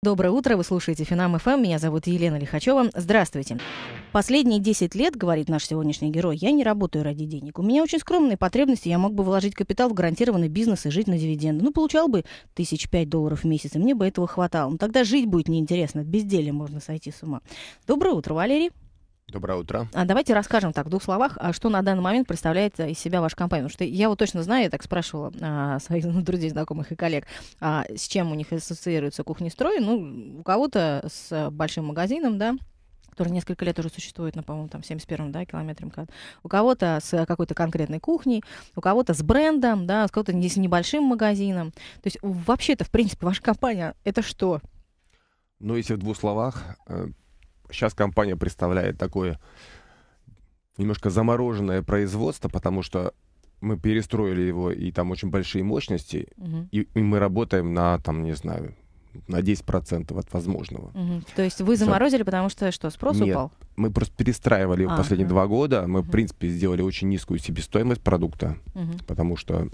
Доброе утро, вы слушаете Финам ФМ, меня зовут Елена Лихачева. Здравствуйте. Последние 10 лет, говорит наш сегодняшний герой, я не работаю ради денег. У меня очень скромные потребности, я мог бы вложить капитал в гарантированный бизнес и жить на дивиденды. Ну, получал бы тысяч пять долларов в месяц, и мне бы этого хватало. Но ну, тогда жить будет неинтересно, от безделия можно сойти с ума. Доброе утро, Валерий. Доброе утро. А давайте расскажем так в двух словах, а что на данный момент представляет из себя ваша компания. Потому что я вот точно знаю, я так спрашивала а, своих друзей, знакомых и коллег, а, с чем у них ассоциируется Строй». Ну, у кого-то с большим магазином, да, который несколько лет уже существует, на, ну, по-моему, там 71 да, километре МКАД. У кого-то с какой-то конкретной кухней, у кого-то с брендом, да, у кого-то с небольшим магазином. То есть вообще-то, в принципе, ваша компания — это что? Ну, если в двух словах, э, Сейчас компания представляет такое немножко замороженное производство, потому что мы перестроили его, и там очень большие мощности, угу. и, и мы работаем на, там, не знаю, на 10% от возможного. Угу. То есть вы заморозили, За... потому что что, спрос Нет, упал? мы просто перестраивали его а, последние угу. два года. Мы, угу. в принципе, сделали очень низкую себестоимость продукта, угу. потому что,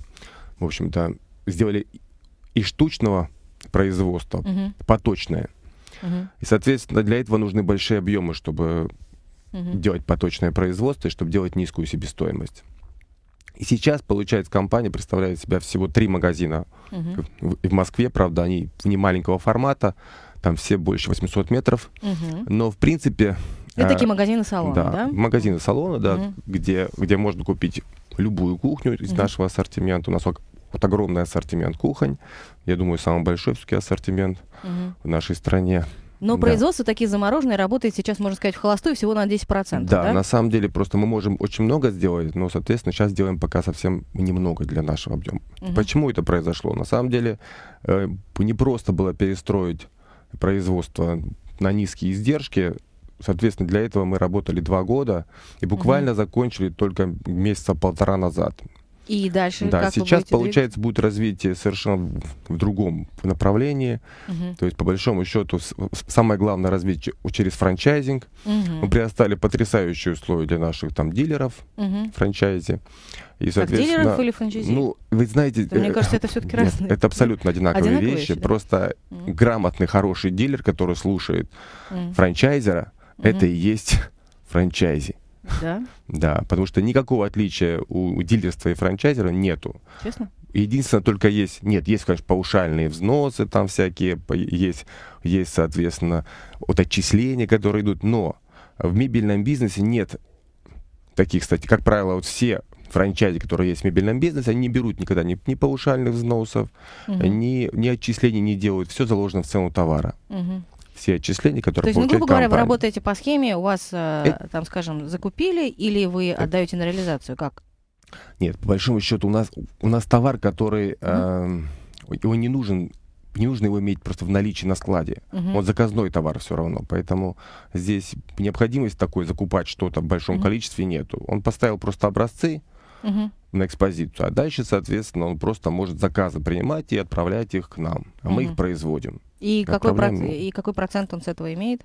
в общем-то, сделали и штучного производства, угу. поточное. Угу. И, соответственно, для этого нужны большие объемы, чтобы угу. делать поточное производство и чтобы делать низкую себестоимость. И сейчас, получается, компания представляет себя всего три магазина угу. в, в Москве, правда, они не маленького формата, там все больше 800 метров, угу. но, в принципе... Это а, такие магазины салона, да? да? Магазины салона, да, угу. где, где можно купить любую кухню из угу. нашего ассортимента. У нас вот огромный ассортимент кухонь. Я думаю, самый большой все-таки ассортимент угу. в нашей стране. Но да. производство такие замороженные работает сейчас, можно сказать, в холостую всего на 10%. Да, да, на самом деле просто мы можем очень много сделать, но, соответственно, сейчас делаем пока совсем немного для нашего объема. Угу. Почему это произошло? На самом деле э, не просто было перестроить производство на низкие издержки, Соответственно, для этого мы работали два года и буквально угу. закончили только месяца полтора назад. И дальше. Да, как сейчас, получается, будет развитие совершенно в другом направлении. Угу. То есть, по большому счету, самое главное развитие через франчайзинг. Угу. Мы приостали потрясающие условия для наших там дилеров угу. франчайзи. И, соответственно, как дилеров или франчайзи? Ну, вы знаете... Да, мне э, кажется, это все-таки разные. Нет, это абсолютно одинаковые, одинаковые вещи. Да? Просто mm-hmm. грамотный, хороший дилер, который слушает mm-hmm. франчайзера, mm-hmm. это и есть франчайзи. Да? Да, потому что никакого отличия у дилерства и франчайзера нету. Честно? Единственное, только есть, нет, есть, конечно, паушальные взносы там всякие, есть, есть, соответственно, вот отчисления, которые идут, но в мебельном бизнесе нет таких, кстати, как правило, вот все франчайзи, которые есть в мебельном бизнесе, они не берут никогда ни, ни повышальных взносов, угу. ни, ни отчислений не делают. Все заложено в цену товара. Угу все отчисления, которые То есть, ну, грубо говоря, вы работаете по схеме, у вас, э, э там, скажем, закупили или вы э... отдаете на реализацию, как? Нет, по большому счету у нас, у нас товар, который, э, его не нужен не нужно его иметь просто в наличии на складе. Угу. Uh Он заказной товар все равно. Поэтому здесь необходимость такой закупать что-то в большом угу. Uh количестве нету. Он поставил просто образцы угу. Uh на экспозицию, а дальше, соответственно, он просто может заказы принимать и отправлять их к нам. А угу. мы их производим. И какой, проц... и какой процент он с этого имеет?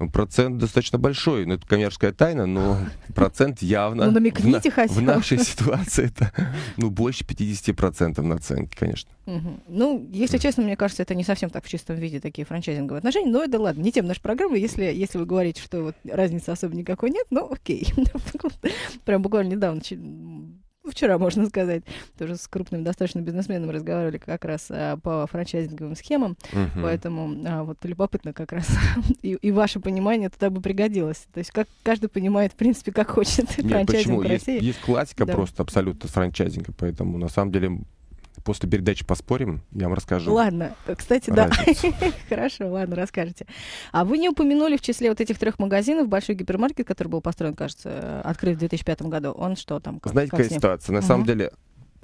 Ну, процент достаточно большой, но ну, это коммерческая тайна, но процент явно... Ну, намекните в, хотя В нашей ситуации это ну, больше 50% наценки, конечно. Угу. Ну, если честно, мне кажется, это не совсем так в чистом виде такие франчайзинговые отношения, но это ладно, не тем наша программа, если, если вы говорите, что вот разницы особо никакой нет, ну окей. Прям буквально недавно вчера, можно сказать, тоже с крупным достаточно бизнесменом разговаривали как раз а, по франчайзинговым схемам, угу. поэтому а, вот любопытно как раз и, и ваше понимание туда бы пригодилось. То есть как каждый понимает, в принципе, как хочет Нет, франчайзинг почему? в России. Есть, есть классика да. просто абсолютно франчайзинга, поэтому на самом деле После передачи поспорим, я вам расскажу. Ладно, кстати, разницу. да. Хорошо, ладно, расскажите. А вы не упомянули в числе вот этих трех магазинов большой гипермаркет, который был построен, кажется, открыт в 2005 году. Он что там? Как, Знаете, как какая ситуация? На угу. самом деле,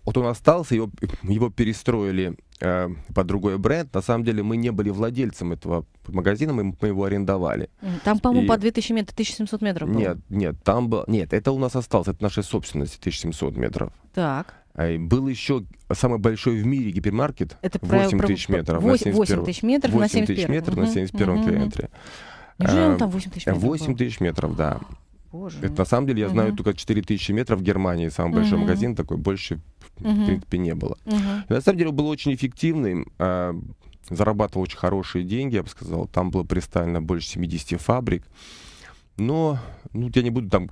вот он остался, его, его перестроили э, под другой бренд. На самом деле мы не были владельцем этого магазина, мы, мы его арендовали. Там, по-моему, и... по 2000 метров, 1700 метров было. Нет, нет, там был... Нет, это у нас осталось, это наша собственность, 1700 метров. Так. А, был еще самый большой в мире гипермаркет, это 8 тысяч метров. 8, 8 тысяч метров 8 на 71 тысяч метров угу, на 71 угу, километре. Неужели он а, там 8 тысяч метров 8 тысяч метров, да. Боже это, на самом деле, я знаю только 4 тысячи метров в Германии, самый угу. большой магазин такой, больше, угу. в принципе, не было. Угу. На самом деле, он был очень эффективным, а, зарабатывал очень хорошие деньги, я бы сказал. Там было представлено больше 70 фабрик. Но, ну, я не буду там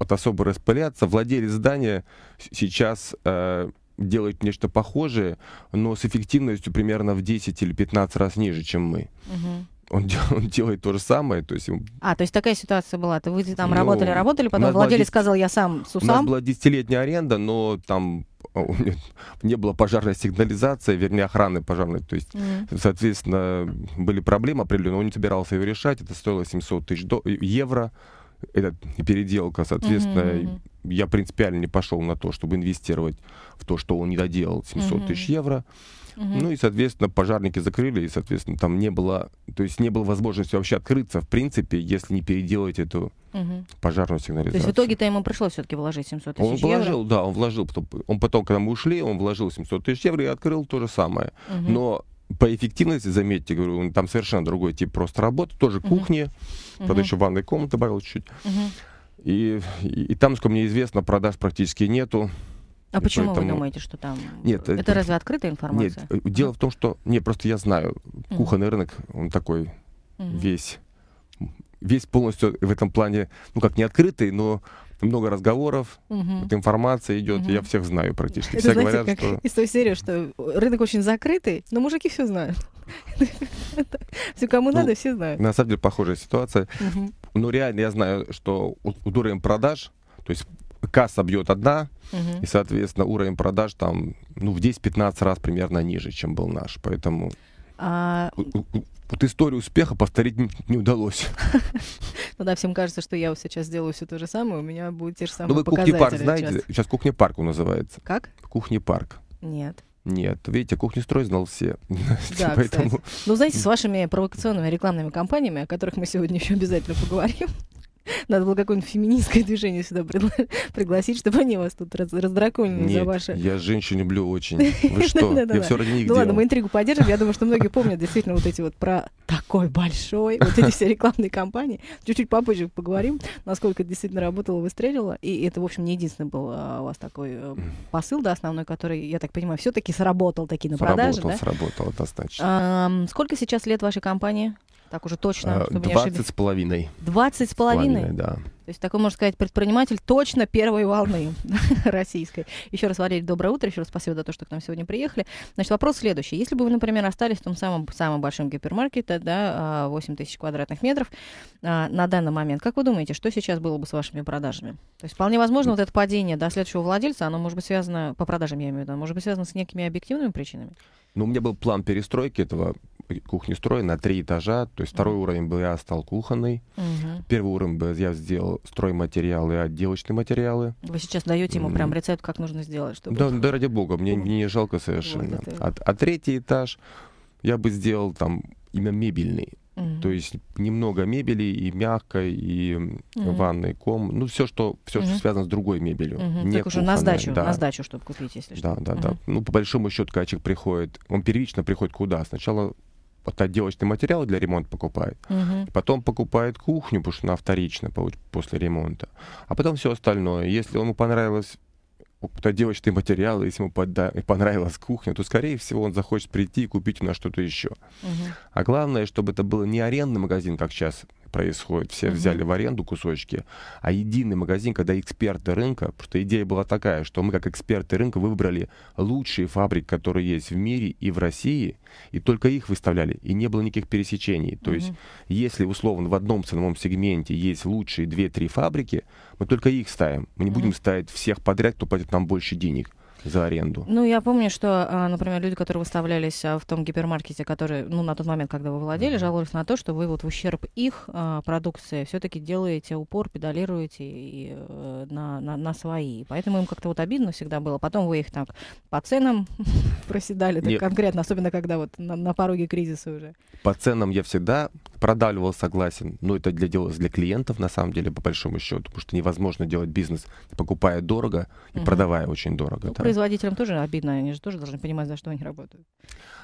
от особо распыляться. Владелец здания сейчас э, делает нечто похожее, но с эффективностью примерно в 10 или 15 раз ниже, чем мы. Угу. Он, он делает то же самое, то есть. А, то есть такая ситуация была. То вы там ну, работали, работали, потом владелец 10... сказал, я сам с усам. У нас была десятилетняя аренда, но там а, не было пожарной сигнализации, вернее, охраны пожарной. То есть, mm соответственно, были проблемы определенные, он не собирался ее решать. Это стоило 700 тысяч э, евро эта переделка, соответственно, mm-hmm. я принципиально не пошел на то, чтобы инвестировать в то, что он не доделал, 700 mm-hmm. тысяч евро. mm Ну и, соответственно, пожарники закрыли, и, соответственно, там не было, то есть не было возможности вообще открыться, в принципе, если не переделать эту угу. пожарную сигнализацию. То есть в итоге-то ему пришлось все-таки вложить 700 тысяч евро? Он вложил, евро? да, он вложил. Потом, он потом, когда мы ушли, он вложил 700 тысяч евро и открыл то же самое. Угу. Но по эффективности, заметьте, говорю, там совершенно другой тип просто работы, тоже кухни, uh-huh. тогда uh-huh. еще ванной комнаты добавил чуть-чуть. Uh-huh. И, и, и там, сколько мне известно, продаж практически нету. А и почему поэтому... вы думаете, что там? Нет, э, это, это разве открытая информация? Нет, э, uh-huh. дело в том, что не просто я знаю, uh-huh. кухонный рынок он такой uh-huh. весь, весь полностью в этом плане, ну как не открытый, но много разговоров, угу. вот информация идет, угу. я всех знаю практически. Это, Все знаете, говорят, как что... из той серии, что рынок очень закрытый, но мужики все знают. Все, кому ну, надо, все знают. На самом деле, похожая ситуация. но ну, реально, я знаю, что уровень продаж, то есть касса бьет одна, и, соответственно, уровень продаж там, ну, в 10-15 раз примерно ниже, чем был наш. Поэтому... А, вот историю успеха повторить не удалось. Ну да, всем кажется, что я вот сейчас сделаю все то же самое, у меня будет те же самые Ну вы кухня-парк знаете? Сейчас, сейчас кухня-парк он называется. Как? Кухня-парк. Нет. Нет, видите, строй знал все. Да, Поэтому... Ну, знаете, с вашими провокационными рекламными кампаниями, о которых мы сегодня еще обязательно поговорим, надо было какое-нибудь феминистское движение сюда пригласить, чтобы они вас тут раз раздраконили Нет, за ваши... я женщин люблю очень. Вы что? Я все ради них Ну ладно, мы интригу поддержим. Я думаю, что многие помнят действительно вот эти вот про такой большой, вот эти все рекламные кампании. Чуть-чуть попозже поговорим, насколько это действительно работало, выстрелило. И это, в общем, не единственный был а, у вас такой э, посыл, да, основной, который, я так понимаю, все-таки сработал такие на продаже, да? Сработал, сработал, однозначно. Сколько сейчас лет вашей компании? Так уже точно, э, чтобы 20 с половиной. 20 с половиной? да. То есть такой, можно сказать, предприниматель точно первой волны российской. Еще раз, Валерий, доброе утро. Еще раз спасибо за то, что к нам сегодня приехали. Значит, вопрос следующий. Если бы вы, например, остались в том самом, самом большом гипермаркете, да, 8 а, тысяч квадратных метров а, на данный момент, как вы думаете, что сейчас было бы с вашими продажами? То есть вполне возможно, вот это падение до следующего владельца, оно может быть связано, по продажам я имею в виду, может быть связано с некими объективными причинами? Ну, у меня был план перестройки этого кухню строю на три этажа. То есть второй уровень был я стал кухонный. Угу. Первый уровень бы я сделал стройматериалы отделочные а, материалы. Вы сейчас даете ему прям рецепт, как нужно сделать, чтобы... Да, да ради бога, мне, мне не жалко совершенно. Вот это... а, а третий этаж я бы сделал там именно мебельный. Mm-hmm. То есть немного мебели и мягкой, и mm-hmm. ванной ком. Ну, все, что, все, mm-hmm. что связано с другой мебелью. Mm-hmm. Не так уже кухонная, на сдачу, да. на сдачу, чтобы купить, если да, что. Да, да, mm-hmm. да. Ну, по большому счету, качек приходит, он первично приходит куда? Сначала отделочный материал для ремонта покупает, угу. потом покупает кухню, потому что она вторична после ремонта, а потом все остальное. Если ему понравилось отделочные материалы, если ему подда... понравилась кухня, то, скорее всего, он захочет прийти и купить у нас что-то еще. Угу. А главное, чтобы это было не арендный магазин, как сейчас происходит. Все mm-hmm. взяли в аренду кусочки, а единый магазин, когда эксперты рынка, потому что идея была такая, что мы как эксперты рынка выбрали лучшие фабрики, которые есть в мире и в России, и только их выставляли, и не было никаких пересечений. То mm-hmm. есть, если условно в одном ценовом сегменте есть лучшие 2-3 фабрики, мы только их ставим. Мы не mm-hmm. будем ставить всех подряд, кто платит нам больше денег за аренду. Ну, я помню, что, а, например, люди, которые выставлялись а, в том гипермаркете, который, ну, на тот момент, когда вы владели, mm-hmm. жаловались на то, что вы вот в ущерб их а, продукции все-таки делаете упор, педалируете и, э, на, на, на свои. Поэтому им как-то вот обидно всегда было. Потом вы их так по ценам проседали так конкретно, особенно когда вот на, на пороге кризиса уже. По ценам я всегда продавливал, согласен. Но ну, это для, дел, для клиентов, на самом деле, по большому счету, потому что невозможно делать бизнес, покупая дорого и угу. продавая очень дорого. Ну, производителям тоже обидно, они же тоже должны понимать, за что они работают.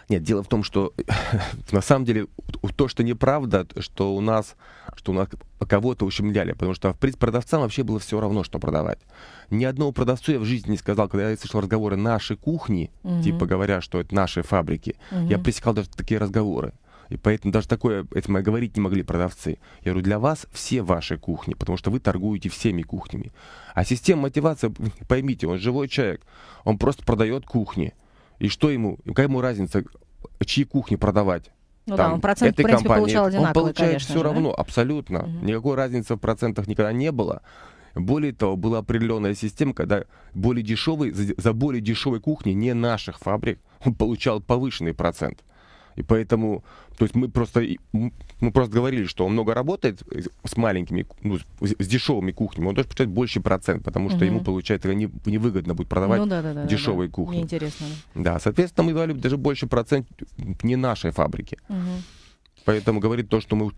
Нет, дело в том, что на самом деле то, что неправда, что у нас, что у нас кого-то ущемляли, потому что в принципе продавцам вообще было все равно, что продавать. Ни одного продавцу я в жизни не сказал, когда я слышал разговоры нашей кухни, угу. типа говоря, что это наши фабрики, угу. я пресекал даже такие разговоры. И поэтому даже такое, это мы говорить не могли продавцы. Я говорю, для вас все ваши кухни, потому что вы торгуете всеми кухнями. А система мотивации, поймите, он живой человек, он просто продает кухни. И что ему, какая ему разница, чьи кухни продавать? Ну там, да, он процент, этой в принципе, компании. получал одинаковый, Он получает конечно все же, равно, да? абсолютно. Угу. Никакой разницы в процентах никогда не было. Более того, была определенная система, когда более дешевый, за, за более дешевой кухни не наших фабрик он получал повышенный процент. И поэтому, то есть мы просто, мы просто говорили, что он много работает с маленькими, ну, с дешевыми кухнями, он должен получать больше процент, потому что угу. ему, получается, не, невыгодно будет продавать ну, да, да, да, дешевые да, да. кухни. Неинтересно. Да. соответственно, мы давали даже больше процент не нашей фабрики. Угу. Поэтому говорит то, что мы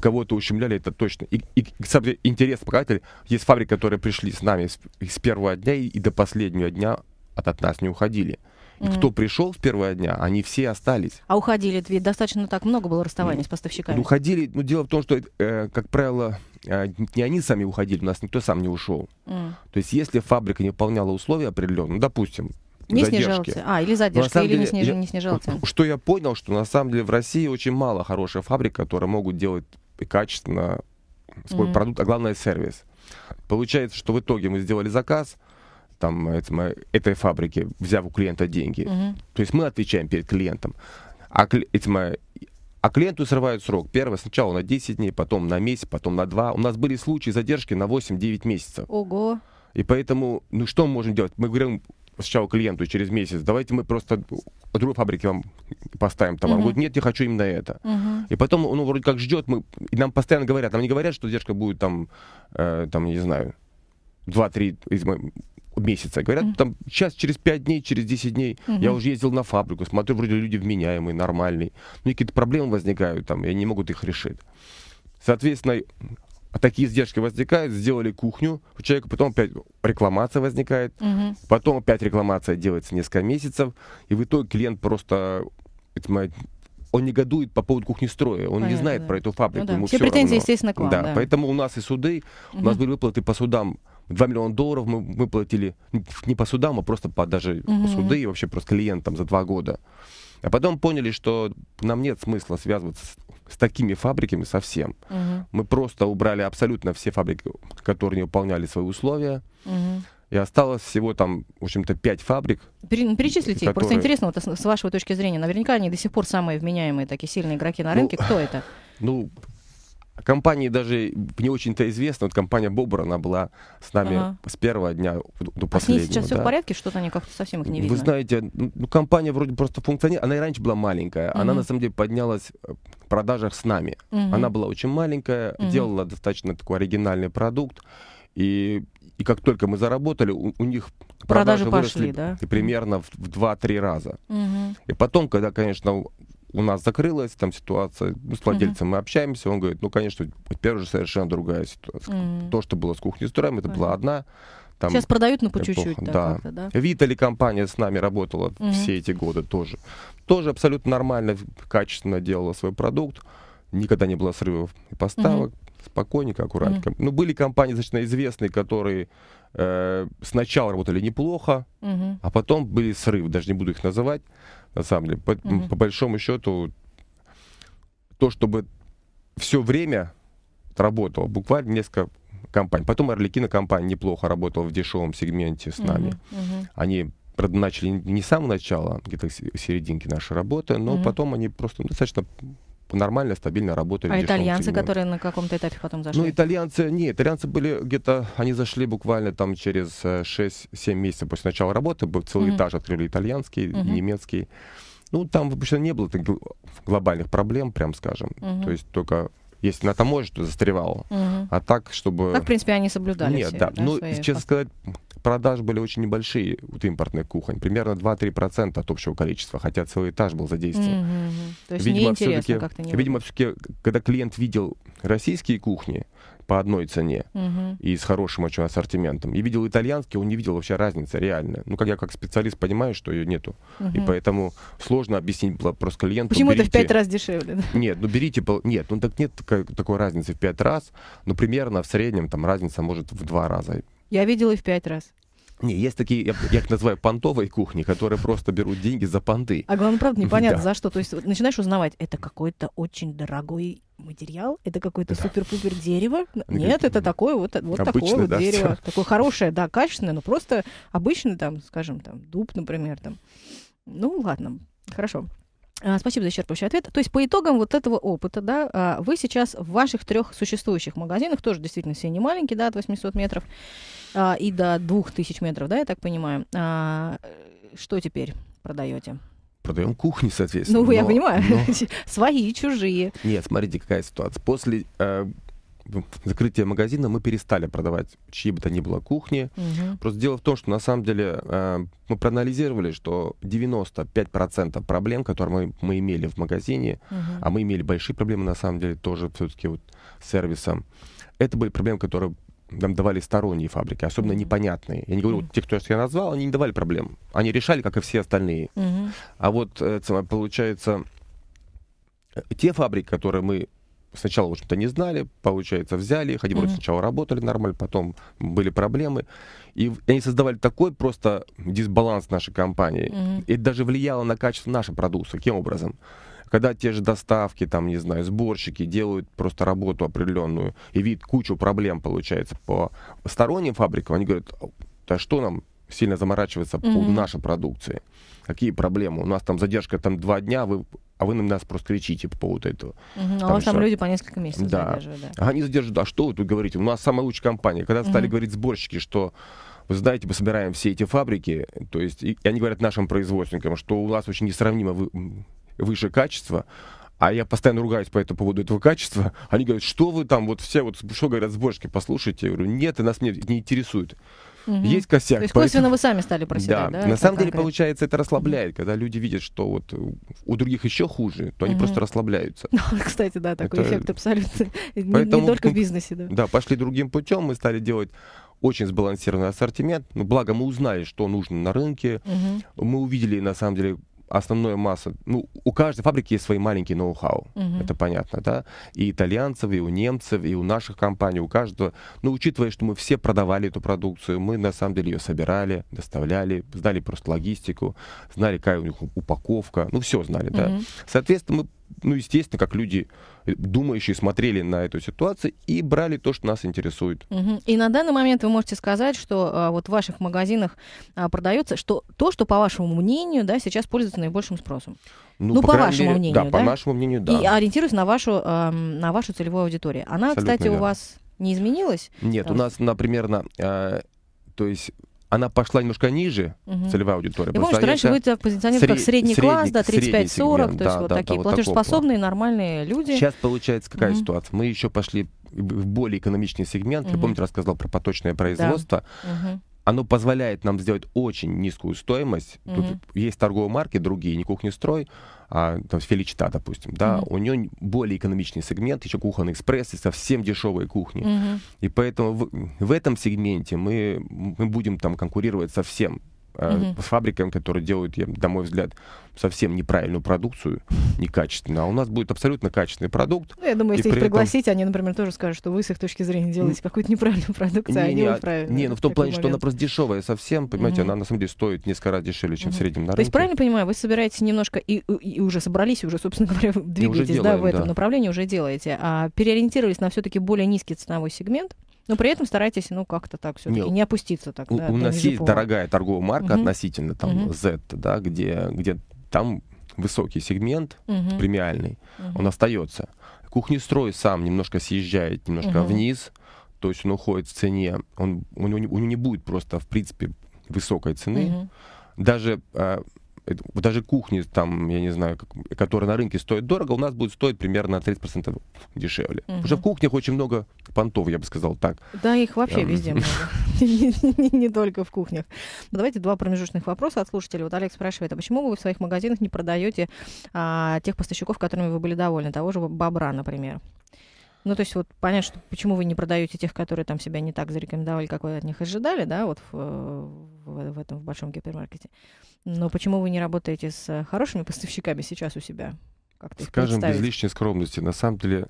кого-то ущемляли, это точно. И, и кстати, деле, интерес показатель. Есть фабрики, которые пришли с нами с, с первого дня и, и до последнего дня от, от нас не уходили. Угу. И кто пришел в первые дня, они все остались. А уходили, ведь достаточно так много было расставаний mm. с поставщиками. Ну, уходили, ну дело в том, что, э, как правило, э, не они сами уходили, у нас никто сам не ушел. Mm. То есть если фабрика не выполняла условия определенные, ну, допустим, не снижался. А, или задержка, или деле, не, сниж... я, не снижался. Что я понял, что на самом деле в России очень мало хороших фабрик, которые могут делать качественно свой mm-hmm. продукт, а главное сервис. Получается, что в итоге мы сделали заказ, там, это, этой фабрики, взяв у клиента деньги. Угу. То есть мы отвечаем перед клиентом. А, этим, а клиенту срывают срок. Первое сначала на 10 дней, потом на месяц, потом на 2. У нас были случаи задержки на 8-9 месяцев. Ого. И поэтому, ну что мы можем делать? Мы говорим сначала клиенту через месяц, давайте мы просто от другой фабрики вам поставим товар. Uh-huh. Он говорит, нет, я хочу именно это. Uh-huh. И потом он вроде как ждет, мы, и нам постоянно говорят, нам не говорят, что задержка будет там, э, там не знаю, 2-3, месяца. Говорят, там сейчас, через 5 дней, через 10 дней mm я уже ездил на фабрику, смотрю, вроде люди вменяемые, нормальные. Но ну, какие-то проблемы возникают там, и они не могут их решить. Соответственно, а такие издержки возникают, сделали кухню, у человека потом опять рекламация возникает, mm потом опять рекламация делается несколько месяцев, и в итоге клиент просто он негодует по поводу кухни строя, он Понятно, не знает да. про эту ну фабрику. Ну, да. ему все, все претензии, равно. естественно, к вам. Да, да, поэтому у нас и суды, у угу. нас были выплаты по судам 2 миллиона долларов мы, мы платили ну, не по судам, а просто по даже угу. по суды и вообще просто клиентам за два года. А потом поняли, что нам нет смысла связываться с, с такими фабриками совсем. Угу. Мы просто убрали абсолютно все фабрики, которые не выполняли свои условия. Угу. И осталось всего там, в общем-то, пять фабрик. Ну, перечислите которые... их. Просто интересно, вот, с вашей точки зрения, наверняка они до сих пор самые вменяемые, такие сильные игроки на рынке. Ну, Кто это? Ну, Компании даже не очень-то известны. Вот компания Бобр, она была с нами ага. с первого дня до последнего. А с ней сейчас да? все в порядке? Что-то они как-то совсем их не видно. Вы знаете, ну, ну, компания вроде просто функционирует. Она и раньше была маленькая. Угу. Она, на самом деле, поднялась э, в продажах с нами. Угу. Она была очень маленькая, угу. делала достаточно такой оригинальный продукт. И, и как только мы заработали, у, у них продажи, продажи выросли пошли, да? примерно в 2-3 раза. Угу. И потом, когда, конечно, у нас закрылась там ситуация, ну, с владельцем uh-huh. мы общаемся, он говорит, ну, конечно, теперь же совершенно другая ситуация. Uh-huh. То, что было с кухней с это uh-huh. была одна. Там, Сейчас продают, но ну, по чуть-чуть. Да. да. да? Витали компания с нами работала uh-huh. все эти годы тоже. Тоже абсолютно нормально, качественно делала свой продукт, никогда не было срывов и поставок. Uh-huh спокойненько, аккуратненько. Mm. -hmm. Ну, были компании достаточно известные, которые э, сначала работали неплохо, mm-hmm. а потом были срывы, даже не буду их называть на самом деле. По, mm-hmm. по большому счету, то, чтобы все время работало, буквально несколько компаний. Потом Орликина компания неплохо работала в дешевом сегменте с нами. Mm-hmm. Mm-hmm. Они правда, начали не с самого начала, где-то серединки нашей работы, но mm-hmm. потом они просто достаточно нормально, стабильно работали. А итальянцы, сегменте. которые на каком-то этапе потом зашли? Ну, итальянцы, не, итальянцы были где-то, они зашли буквально там через 6-7 э, месяцев после начала работы, был целый mm-hmm. этаж открыли итальянский, mm-hmm. немецкий. Ну, там вообще не было таких глобальных проблем, прям скажем. Mm-hmm. То есть только если на таможне, то застревало. Угу. А так, чтобы... Так, в принципе, они соблюдали Нет, все, да. да. Ну, честно факты. сказать, продаж были очень небольшие вот импортных кухонь. Примерно 2-3% от общего количества, хотя целый этаж был задействован. Угу. То есть видимо, неинтересно как-то не Видимо, все-таки, когда клиент видел российские кухни, по одной цене угу. и с хорошим очень ассортиментом. И видел итальянский, он не видел вообще разницы реально. Ну, как я как специалист понимаю, что ее нету. Угу. И поэтому сложно объяснить было просто клиенту. Почему берите... это в пять раз дешевле? Нет, ну берите... Нет, ну так нет такой, такой разницы в пять раз, но примерно в среднем там разница может в два раза. Я видела и в пять раз. Не, есть такие, я, я их называю понтовые кухни, которые просто берут деньги за понты. А главное, правда, непонятно да. за что. То есть начинаешь узнавать, это какой-то очень дорогой материал, это какое-то да. супер-пупер дерево. Нет, это такое вот, вот такое вот да, дерево. Все. Такое хорошее, да, качественное, но просто обычный там, скажем, там, дуб, например, там. Ну, ладно, хорошо. А, спасибо за исчерпывающий ответ. То есть по итогам вот этого опыта, да, а, вы сейчас в ваших трех существующих магазинах, тоже действительно все не маленькие, да, от 800 метров а, и до 2000 метров, да, я так понимаю. Что теперь продаете? продаем кухни, соответственно. Ну, но, я понимаю, но... свои и чужие. Нет, смотрите, какая ситуация. После закрытие магазина мы перестали продавать чьи бы то ни было кухни. Угу. Просто дело в том, что на самом деле э, мы проанализировали, что 95% проблем, которые мы, мы имели в магазине, угу. а мы имели большие проблемы на самом деле тоже все-таки вот с сервисом, это были проблемы, которые нам давали сторонние фабрики, особенно mm-hmm. непонятные. Я не говорю, mm-hmm. те, кто я назвал, они не давали проблем. Они решали, как и все остальные. Mm-hmm. А вот э, получается, э, те фабрики, которые мы сначала, в общем-то, не знали, получается, взяли их, они mm-hmm. вроде сначала работали нормально, потом были проблемы. И они создавали такой просто дисбаланс нашей компании. Mm-hmm. И это даже влияло на качество нашего продукта. Каким образом? Когда те же доставки, там, не знаю, сборщики делают просто работу определенную и вид кучу проблем, получается, по сторонним фабрикам, они говорят, да что нам сильно заморачиваться mm-hmm. по нашей продукции. Какие проблемы? У нас там задержка там два дня, вы а вы на нас просто кричите по поводу этого. Угу, а у вас там люди по несколько месяцев да. задерживают. Да. Они задерживают, а что вы тут говорите? У нас самая лучшая компания. Когда угу. стали говорить сборщики, что вы знаете, мы собираем все эти фабрики, то есть, и, и они говорят нашим производственникам, что у нас очень несравнимо вы, выше качество, а я постоянно ругаюсь по этому поводу этого качества. Они говорят, что вы там, вот все, вот что говорят сборщики, послушайте. Я говорю, нет, нас не, не интересует угу. есть косяк. То есть, поэтому... вы сами стали проседать, да? да на самом деле, получается, это расслабляет. Когда люди видят, что вот э, у других еще хуже, то они угу. просто расслабляются. Ну, кстати, да, такой это... эффект абсолютно. Поэтому, не только в бизнесе, да. Да, пошли другим путем, мы стали делать очень сбалансированный ассортимент. Ну, благо мы узнали, что нужно на рынке. Угу. Мы увидели, на самом деле, основная масса, ну, у каждой фабрики есть свои маленькие ноу-хау, uh-huh. это понятно, да, и итальянцев, и у немцев, и у наших компаний, у каждого, ну, учитывая, что мы все продавали эту продукцию, мы, на самом деле, ее собирали, доставляли, знали просто логистику, знали, какая у них упаковка, ну, все знали, uh-huh. да. Соответственно, мы, ну, естественно, как люди думающие смотрели на эту ситуацию и брали то, что нас интересует. Угу. И на данный момент вы можете сказать, что а, вот в ваших магазинах а, продается что, то, что, по вашему мнению, да, сейчас пользуется наибольшим спросом. Ну, ну по, по вашему мере, мнению, да, да? по нашему мнению, да. И ориентируясь на вашу, э, на вашу целевую аудиторию. Она, Абсолютно кстати, верно. у вас не изменилась? Нет, у а. нас, например, на, э, то есть она пошла немножко ниже, угу. целевая аудитория. Я помню, что раньше вы это позиционировали как средний, средний класс, да, 35-40, то есть да, вот да, такие да, платежеспособные, нормальные люди. Сейчас получается какая угу. ситуация? Мы еще пошли в более экономичный сегмент. Угу. Я помните, рассказывал про поточное производство. Да. Угу оно позволяет нам сделать очень низкую стоимость. Mm-hmm. Тут есть торговые марки, другие, не кухнестрой, а там, Феличта, допустим, да, mm-hmm. у нее более экономичный сегмент, еще кухонный экспресс и совсем дешевые кухни. Mm-hmm. И поэтому в, в этом сегменте мы, мы будем там конкурировать со всем угу. Э, фабриками, которые делают, на мой взгляд, совсем неправильную продукцию, некачественную. А у нас будет абсолютно качественный продукт. Ну, я думаю, если их пригласить, этом... они, например, тоже скажут, что вы с их точки зрения делаете какую-то неправильную продукцию, не, а не, они Не, ну в том плане, момент. что она просто дешевая совсем, понимаете, угу. она на самом деле стоит несколько раз дешевле, чем угу. в среднем на рынке. То есть, правильно понимаю, вы собираетесь немножко и, и уже собрались, и уже, собственно говоря, двигаетесь делаем, в этом да. направлении, уже делаете, а переориентировались на все-таки более низкий ценовой сегмент, но при этом старайтесь, ну, как-то так все-таки, не опуститься так. У, да, у нас есть пола. дорогая торговая марка угу. относительно там угу. Z, да, где, где там высокий сегмент угу. премиальный, угу. он остается. Кухнестрой сам немножко съезжает немножко угу. вниз, то есть он уходит в цене, он, у, него, у него не будет просто, в принципе, высокой цены. Угу. Даже э, Э, даже кухни, там, я не знаю, как, которые на рынке стоят дорого, у нас будет стоить примерно на 30% дешевле. Угу. Потому в кухнях очень много понтов, я бы сказал так. Да, их вообще эм. везде много. Не только в кухнях. Давайте два промежуточных вопроса от слушателей. Вот Олег спрашивает, а почему вы в своих магазинах не продаете а, тех поставщиков, которыми вы были довольны, того же бобра, например? Ну, то есть вот понятно, что почему вы не продаете тех, которые там себя не так зарекомендовали, как вы от них ожидали, да, вот в, в, в этом в большом гипермаркете. Но почему вы не работаете с э, хорошими поставщиками сейчас у себя? Как Скажем без лишней скромности, на самом деле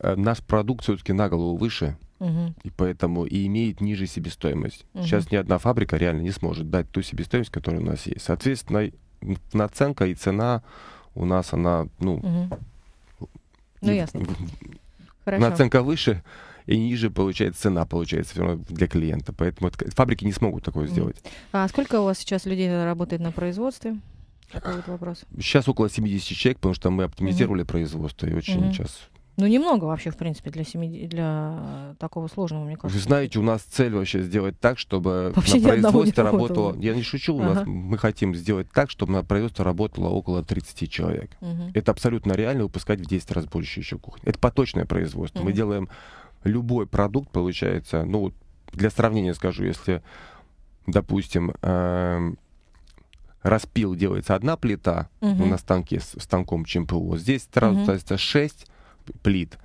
э, наш продукт все-таки на голову выше, угу. и поэтому и имеет ниже себестоимость. Угу. Сейчас ни одна фабрика реально не сможет дать ту себестоимость, которая у нас есть. Соответственно, наценка и цена у нас она, ну, угу. ну ясно. Хорошо. Наценка выше, и ниже получается цена получается все равно для клиента. Поэтому фабрики не смогут такое сделать. А сколько у вас сейчас людей работает на производстве? Какой вот вопрос. Сейчас около 70 человек, потому что мы оптимизировали угу. производство и очень угу. сейчас ну, немного вообще, в принципе, для, семь... для такого сложного, мне кажется. Вы знаете, у нас цель вообще сделать так, чтобы вообще на производстве работало... Я не шучу, у нас мы хотим сделать так, чтобы на производстве работало около 30 человек. Угу. Это абсолютно реально выпускать в 10 раз больше еще кухни. Это поточное производство. Угу. Мы делаем любой продукт, получается, ну, для сравнения скажу, если, допустим, э распил делается одна плита угу. нас станке с станком ЧМПУ. Здесь сразу угу. ставится 6 плит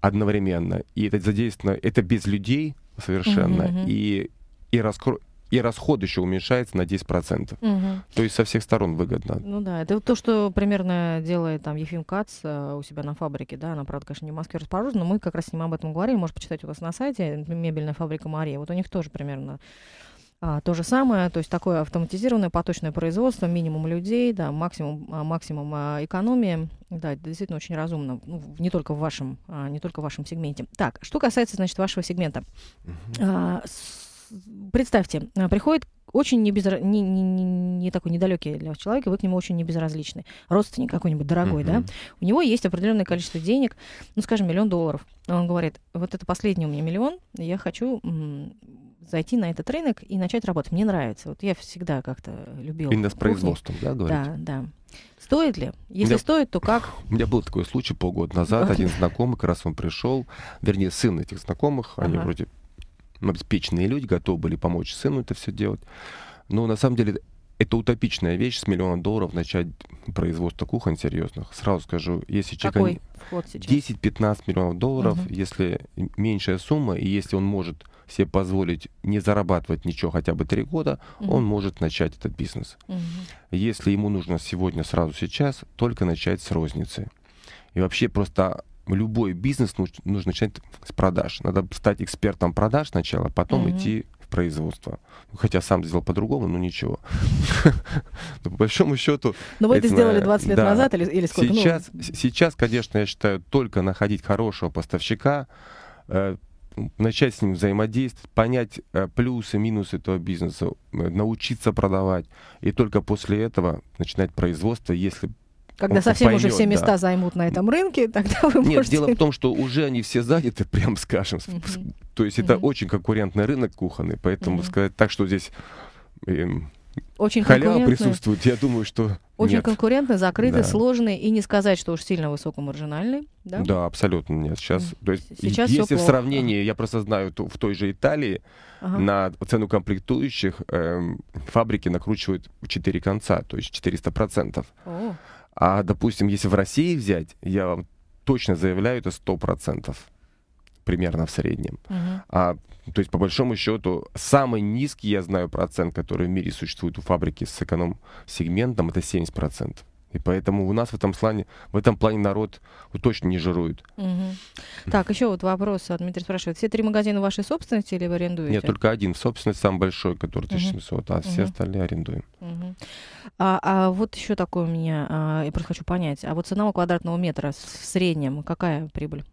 одновременно. И это задействовано, это без людей совершенно. Mm-hmm. И, и раскро и расход еще уменьшается на 10%. Угу. То есть со всех сторон выгодно. Ну да, это вот то, что примерно делает там Ефим Кац э, у себя на фабрике, да, она, правда, конечно, не в Москве расположена, но мы как раз с ним об этом говорили, можешь почитать у вас на сайте, мебельная фабрика Мария, вот у них тоже примерно а, то же самое, то есть такое автоматизированное поточное производство, минимум людей, да, максимум, а, максимум а, экономии, да, это действительно очень разумно, ну, не только в вашем, а, не только в вашем сегменте. Так, что касается, значит, вашего сегмента, угу. а, с, представьте, а, приходит очень не, не, не, не, не такой недалекий для вас человек, и вы к нему очень небезразличны. Родственник какой-нибудь дорогой, mm-hmm. да, у него есть определенное количество денег, ну, скажем, миллион долларов. Он говорит, вот это последний у меня миллион, я хочу зайти на этот рынок и начать работать. Мне нравится. Вот я всегда как-то любил. Именно с производством, да, говорите? Да, да. Стоит ли? Если меня, стоит, то как? У меня был такой случай полгода назад. Один знакомый, как раз он пришел, вернее, сын этих знакомых, они ага. вроде обеспеченные люди готовы были помочь сыну это все делать. Но на самом деле это утопичная вещь с миллиона долларов начать производство кухонь серьезных. Сразу скажу, если человек... 10-15 миллионов долларов, угу. если меньшая сумма, и если он может себе позволить не зарабатывать ничего хотя бы три года, угу. он может начать этот бизнес. Угу. Если ему нужно сегодня, сразу сейчас, только начать с розницы. И вообще просто любой бизнес нужно, нужно начать с продаж. Надо стать экспертом продаж сначала, а потом mm-hmm. идти в производство. Хотя сам сделал по-другому, но ничего. Но по большому счету... Но вы это сделали 20 лет назад или сколько? Ну, сейчас, конечно, я считаю, только находить хорошего поставщика, э, начать с ним взаимодействовать, понять э, плюсы, минусы этого бизнеса, э, научиться продавать. И только после этого начинать производство, если когда совсем поймет, уже все места да. займут на этом рынке, тогда вы можете. Нет, дело в том, что уже они все заняты, прям скажем. Uh -huh. То есть uh -huh. это очень конкурентный рынок кухонный, поэтому uh -huh. сказать так, что здесь... Эм, очень Халява присутствует, я думаю, что Очень нет. конкурентный, закрытый, да. сложный, и не сказать, что уж сильно высокомаржинальный, да? Да, абсолютно нет. Сейчас, то есть, Сейчас если в сравнении, я просто знаю, то, в той же Италии ага. на цену комплектующих эм, фабрики накручивают в 4 конца, то есть 400%. О. А, допустим, если в России взять, я вам точно заявляю, это 100% примерно в среднем. Uh-huh. А, то есть, по большому счету, самый низкий, я знаю, процент, который в мире существует у фабрики с эконом-сегментом, это 70%. И поэтому у нас в этом плане, в этом плане народ точно не жирует. Угу. Так, еще вот вопрос. А, Дмитрий спрашивает. Все три магазина ваши собственности или вы арендуете? Нет, только один. Собственность самый большой, который 1700, угу. а все угу. остальные арендуем. Угу. А, а вот еще такое у меня, а, я просто хочу понять. А вот цена у квадратного метра в среднем какая прибыль?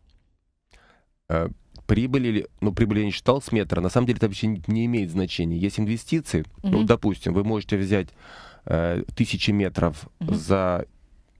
А, прибыль или, ну, прибыль я не считал с метра, на самом деле это вообще не имеет значения. Есть инвестиции, mm ну, допустим, вы можете взять Э, тысячи метров угу. за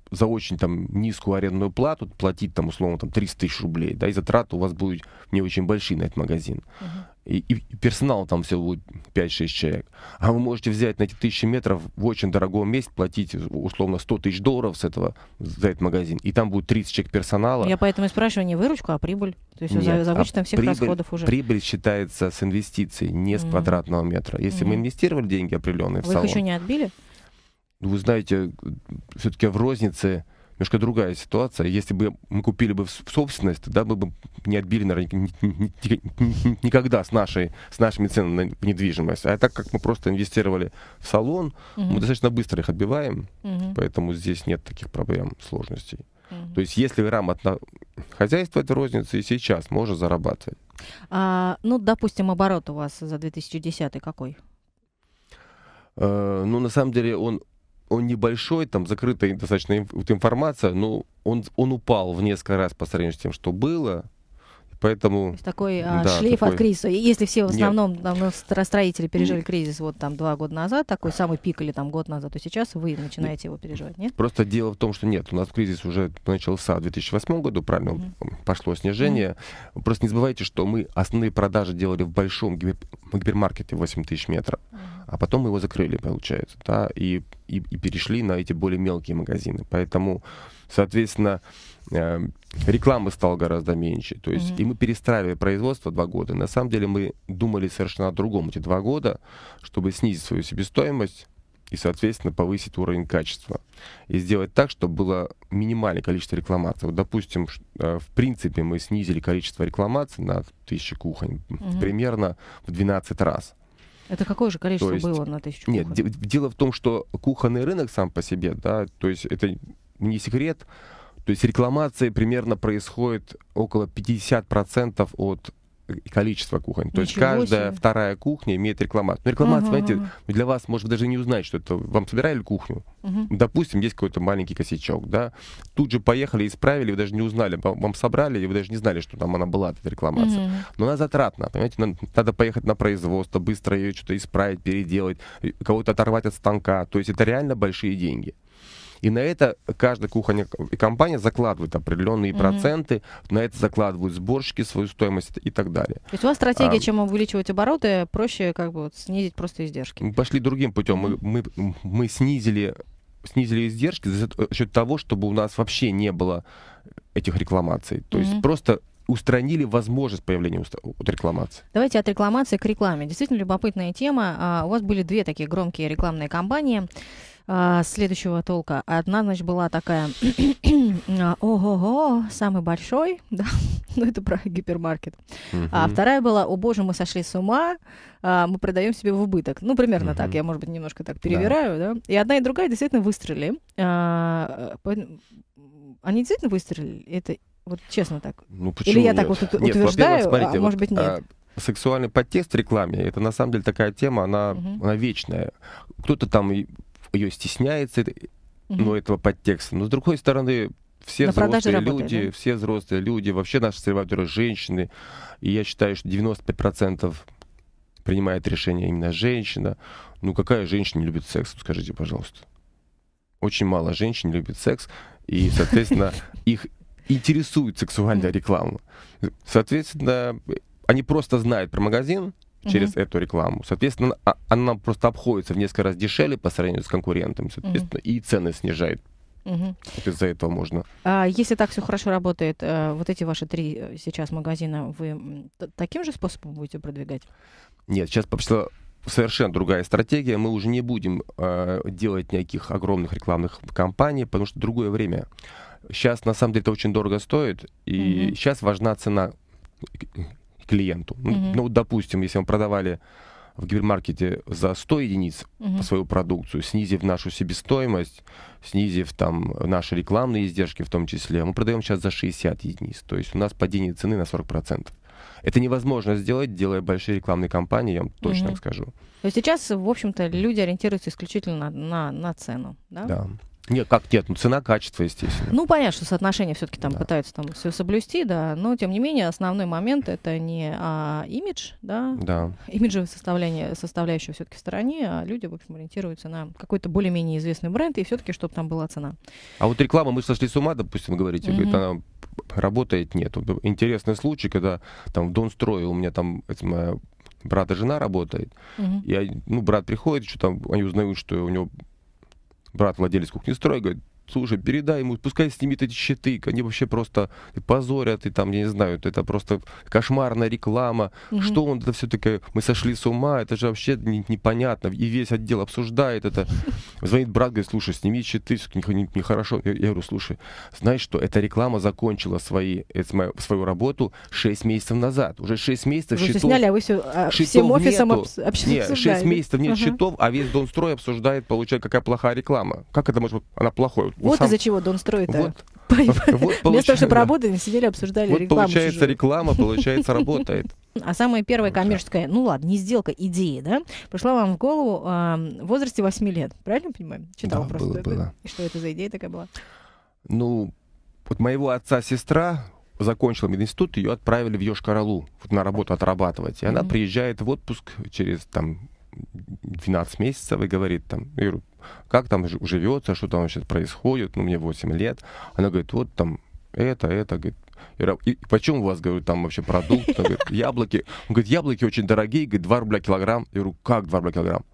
за очень там низкую арендную плату, платить там условно там 300 тысяч рублей, да, и затраты у вас будут не очень большие на этот магазин. uh И, и персонал там всего будет 5-6 человек. А вы можете взять на эти тысячи метров в очень дорогом месте, платить условно 100 тысяч долларов с этого, за этот магазин, и там будет 30 человек персонала. Я поэтому и спрашиваю не выручку, а прибыль. То есть Нет, за а вычетом а всех прибыль, расходов уже. Прибыль считается с инвестиций, не с uh-huh. квадратного метра. Если uh-huh. мы инвестировали деньги определенные вы в салон... Вы их еще не отбили? Ну, вы знаете, все-таки в рознице немножко другая ситуация. Если бы мы купили бы в собственность, тогда мы бы не отбили, наверное, никогда с, нашей, с нашими ценами на недвижимость. А так как мы просто инвестировали в салон, угу. мы достаточно быстро их отбиваем, угу. поэтому здесь нет таких проблем, сложностей. Угу. То есть если грамотно хозяйствовать в рознице, и сейчас можно зарабатывать. А, ну, допустим, оборот у вас за 2010 какой? Э, ну, на самом деле, он он небольшой, там закрытая достаточно вот информация, но он, он упал в несколько раз по сравнению с тем, что было. Поэтому... Такой а, да, шлейф такой... от кризиса. Если все в основном там, ну, строители пережили кризис вот там два года назад, такой самый пик или там год назад, то сейчас вы начинаете нет. его переживать, нет? Просто дело в том, что нет, у нас кризис уже начался в 2008 году, правильно, mm -hmm. пошло снижение. Mm -hmm. Просто не забывайте, что мы основные продажи делали в большом гипер гипермаркете 8 тысяч метров, mm -hmm. а потом мы его закрыли, получается, да, и, и, и перешли на эти более мелкие магазины. Поэтому, соответственно, Эм, рекламы стало гораздо меньше. То есть, mm-hmm. и мы перестраивали производство два года. На самом деле мы думали совершенно о другом эти два года, чтобы снизить свою себестоимость и, соответственно, повысить уровень качества. И сделать так, чтобы было минимальное количество рекламаций. Вот, допустим, э, в принципе, мы снизили количество рекламаций на тысячи кухонь mm-hmm. примерно в 12 раз. Это какое же количество есть, было на тысячу кухонь? Нет, дело в том, что кухонный рынок сам по себе, да, то есть это не секрет, то есть рекламация примерно происходит около 50% от э, количества кухонь. Ничего То есть каждая себе. вторая кухня имеет рекламацию. Но рекламация, ага. знаете, для вас может даже не узнать, что это вам собирали кухню. Угу. Допустим, есть какой-то маленький косячок, да. Тут же поехали, исправили, вы даже не узнали, вам собрали, и вы даже не знали, что там она была, эта рекламация. Угу. Но она затратна, понимаете, надо поехать на производство, быстро ее что-то исправить, переделать, кого-то оторвать от станка. То есть это реально большие деньги. И на это каждая кухонная компания закладывает определенные mm-hmm. проценты, на это закладывают сборщики свою стоимость и так далее. То есть у вас стратегия, а, чем увеличивать обороты, проще как бы вот, снизить просто издержки. Мы пошли другим путем. Мы, мы, мы снизили снизили издержки за счет того, чтобы у нас вообще не было этих рекламаций. То mm-hmm. есть просто устранили возможность появления уст... рекламации. Давайте от рекламации к рекламе. Действительно любопытная тема. А, у вас были две такие громкие рекламные кампании. А, следующего толка. Одна, значит, была такая, а, ого-го, самый большой, да, ну это про гипермаркет. А вторая была, о боже, мы сошли с ума, а, мы продаем себе в убыток. Ну, примерно так, я, может быть, немножко так перевираю, да. И одна и другая действительно выстрелили. Они действительно выстрелили? Это вот честно так. Ну, почему Или я нет? так вот нет, утверждаю, смотрите, а может вот, быть нет. А сексуальный подтекст в рекламе, это на самом деле такая тема, она, угу. она вечная. Кто-то там ее стесняется угу. Ну, но этого подтекста. Но с другой стороны, все На взрослые работает, люди, да? все взрослые люди, вообще наши соревнаторы женщины. И я считаю, что 95% принимает решение именно женщина. Ну какая женщина не любит секс, скажите, пожалуйста? Очень мало женщин любит секс, и, соответственно, их интересует сексуальная реклама. Соответственно, они просто знают про магазин, через uh-huh. эту рекламу. Соответственно, а, она просто обходится в несколько раз дешевле по сравнению с конкурентами, соответственно, uh-huh. и цены снижает. Угу. из-за этого можно. А если так все хорошо работает, э, вот эти ваши три э, сейчас магазина, вы таким же способом будете продвигать? Нет, сейчас что совершенно другая стратегия. Мы уже не будем э, делать никаких огромных рекламных кампаний, потому что другое время. Сейчас на самом деле это очень дорого стоит, и угу. сейчас важна цена клиенту. Mm-hmm. Ну, допустим, если мы продавали в гипермаркете за 100 единиц mm-hmm. свою продукцию, снизив нашу себестоимость, снизив там наши рекламные издержки в том числе, мы продаем сейчас за 60 единиц. То есть у нас падение цены на 40%. Это невозможно сделать, делая большие рекламные кампании, я вам точно mm-hmm. скажу. То есть сейчас, в общем-то, люди ориентируются исключительно на, на, на цену, да? Да. Нет, как нет, ну цена, качество, естественно. Ну, понятно, что соотношение все-таки там да. пытаются там все соблюсти, да, но тем не менее основной момент это не а, имидж, да, да. Имиджевое составление составляющее все-таки в стороне, а люди, в общем, ориентируются на какой-то более-менее известный бренд и все-таки, чтобы там была цена. А вот реклама, мы сошли с ума, допустим, говорите, mm-hmm. говорит, она работает, нет. Вот интересный случай, когда там в Донстрое у меня там это моя брат и жена работает. Угу. И, ну, брат приходит, что там, они узнают, что у него брат владелец кухни строй, говорит, слушай, передай ему, пускай снимет эти щиты, они вообще просто позорят, и там, я не знаю, это просто кошмарная реклама, угу. что он, это все-таки, мы сошли с ума, это же вообще не, непонятно, и весь отдел обсуждает это. Звонит брат, говорит, слушай, сними щиты, все нехорошо. Не, не я, я говорю, слушай, знаешь что, эта реклама закончила свои, это, мою, свою работу 6 месяцев назад, уже 6 месяцев вы щитов... сняли, а вы все, а, всем офисом об, об, Нет, 6 месяцев нет угу. счетов, а весь Донстрой обсуждает, получается, какая плохая реклама. Как это может быть, она плохая? Вот сам... из-за чего Дон строит. А. Вот. Вот, Вместо того, чтобы работали, сидели, обсуждали рекламу. Получается, реклама, получается, работает. А самая первая ну, коммерческая, ну ладно, не сделка, идея, да, пришла вам в голову а, в возрасте 8 лет. Правильно понимаю? Читал просто. Было, было. И что это за идея такая была? Ну, вот моего отца сестра закончила мединститут, ее отправили в Йошкар-Алу на работу отрабатывать. И она приезжает в отпуск через там 12 месяцев и говорит там, Иру, как там живется, что там вообще происходит, ну, мне 8 лет. Она говорит, вот там это, это, говорит, и, и почем у вас, говорю, там вообще продукт? Он говорит, яблоки. Он говорит, яблоки очень дорогие, говорит, 2 рубля килограмм. Я говорю, как 2 рубля килограмм?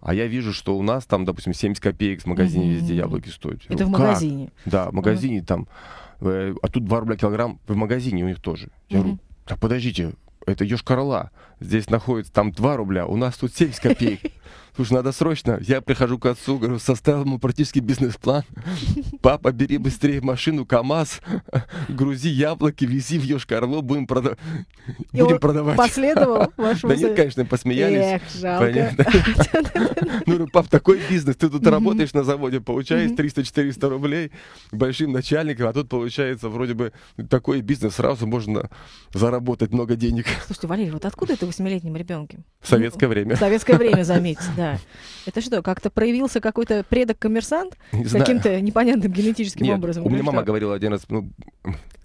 А я вижу, что у нас там, допустим, 70 копеек в магазине везде яблоки стоят. это говорю, в как? магазине? Да, в магазине mm-hmm. там. Э, а тут 2 рубля килограмм в магазине у них тоже. Я mm-hmm. говорю, так подождите, это ешь корола здесь находится там 2 рубля, у нас тут 7 копеек. Слушай, надо срочно. Я прихожу к отцу, говорю, составил ему практически бизнес-план. Папа, бери быстрее машину, КАМАЗ, грузи яблоки, вези в Йошкарло, будем, прода... будем продавать. Последовал вашему Да нет, конечно, посмеялись. Эх, жалко. Ну, пап, такой бизнес, ты тут работаешь на заводе, получаешь 300-400 рублей большим начальником, а тут получается вроде бы такой бизнес, сразу можно заработать много денег. Слушайте, Валерий, вот откуда это восьмилетнем ребенке. В советское ну, время. В советское время, заметьте, да. Это что, как-то проявился какой-то предок-коммерсант? Не каким-то непонятным генетическим Нет, образом? у меня мама говорила один раз, ну,